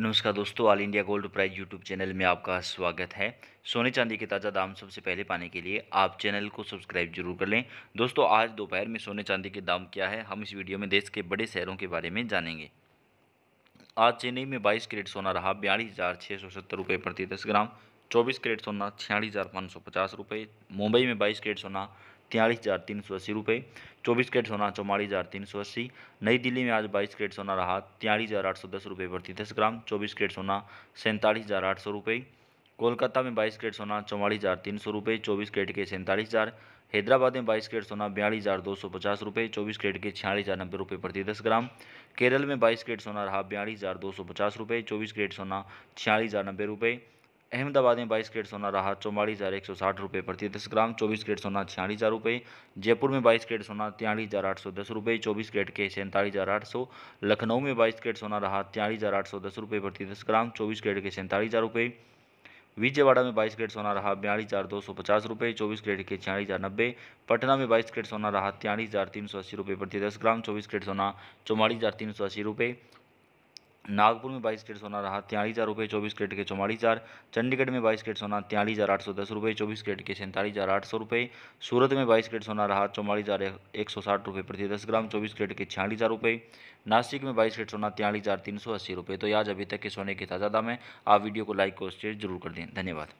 नमस्कार दोस्तों all India gold price YouTube channel में आपका स्वागत है सोने चांदी के ताज़ा दाम सबसे पहले पाने के लिए आप चैनल को सब्सक्राइब जरूर कर लें दोस्तों आज दोपहर में सोने चांदी के दाम क्या है हम इस वीडियो में देश के बड़े शहरों के बारे में जानेंगे आज चेन्नई में बाईस करेट सोना रहा बयालीस हज़ार छः सौ सत्तर रुपये प्रति दस ग्राम चौबीस करेट सोना छियालीस हज़ार पाँच सौ पचास रुपये मुंबई में बाईस करेट सोना तियालीस हज़ार तीन सौ अस्सी रुपये चौबीस कैरेट सोना चौवालीस हज़ार तीन सौ अस्सी नई दिल्ली में आज बाईस कैरेट सोना रहा तियालीस हज़ार आठ सौ दस रुपये प्रति दस ग्राम चौबीस कैरेट सोना सैंतालीस हज़ार आठ सौ रुपये कोलकाता में बाईस कैरेट सोना चौवालीस हज़ार तीन सौ रुपये चौबीस कैरेट के सैंतालीस हज़ार हैदराबाद में बाईस कैरेट सोना बयालीस हज़ार दो सौ पचास रुपये चौबीस कैरेट के छियालीस हज़ार नब्बे रुपये प्रति दस ग्राम केरल में बाईस कैरेट सोना रहा बयालीस हज़ार दो सौ पचास रुपये चौबीस कैरेट सोना छियालीस हज़ार नब्बे रुपये अहमदाबाद में बाईस कैरेट सोना रहा चौवालीस हज़ार एक सौ साठ रुपये प्रति दस ग्राम चौबीस कैरेट सोना छियालीस हज़ार रुपये जयपुर में बाईस कैरेट सोना तियालीस हज़ार आठ सौ दस रुपये चौबीस कैरेट के सैंतालीस हज़ार आठ सौ लखनऊ में बाईस कैरेट सोना रहा तियालीस हज़ार आठ सौ दस रुपये प्रति दस ग्राम चौबीस कैरेट के सैंतालीस हज़ार रुपये विजयवाड़ा में बाईस कैरेट सोना रहा बयालीस हज़ार दो सौ पचास रुपये चौबीस कैरेट के छियालीस हज़ार नब्बे पटना में बाईस कैरेट सोना रहा तिहालीस हज़ार तीन सौ अस्सी रुपये प्रति दस ग्राम चौबीस कैरेट सोना चौवालीस हज़ार तीन सौ अस्सी रुपये नागपुर में बाईस कैरेट सोना रहा त्यालीस हज़ार रुपये चौबीस कैरेट के चौवालीस हज़ार चंडीगढ़ में बाईस कैरेट सोना त्यालीस हज़ार आठ सौ दस रुपये चौबीस कैरेट के सैंतालीस हज़ार आठ सौ रुपये सूरत में बाईस कैरेट सोना रहा चौवालीस हज़ार एक सौ साठ रुपये प्रति दस ग्राम चौबीस कैरेट के छियालीस हज़ार रुपये नासिक में बाईस कैरेट सोना त्यालीस हज़ार तीन सौ अस्सी रुपये तो आज अभी तक के सोने के ताज़ा दाम है आप वीडियो को लाइक और शेयर जरूर कर दें धन्यवाद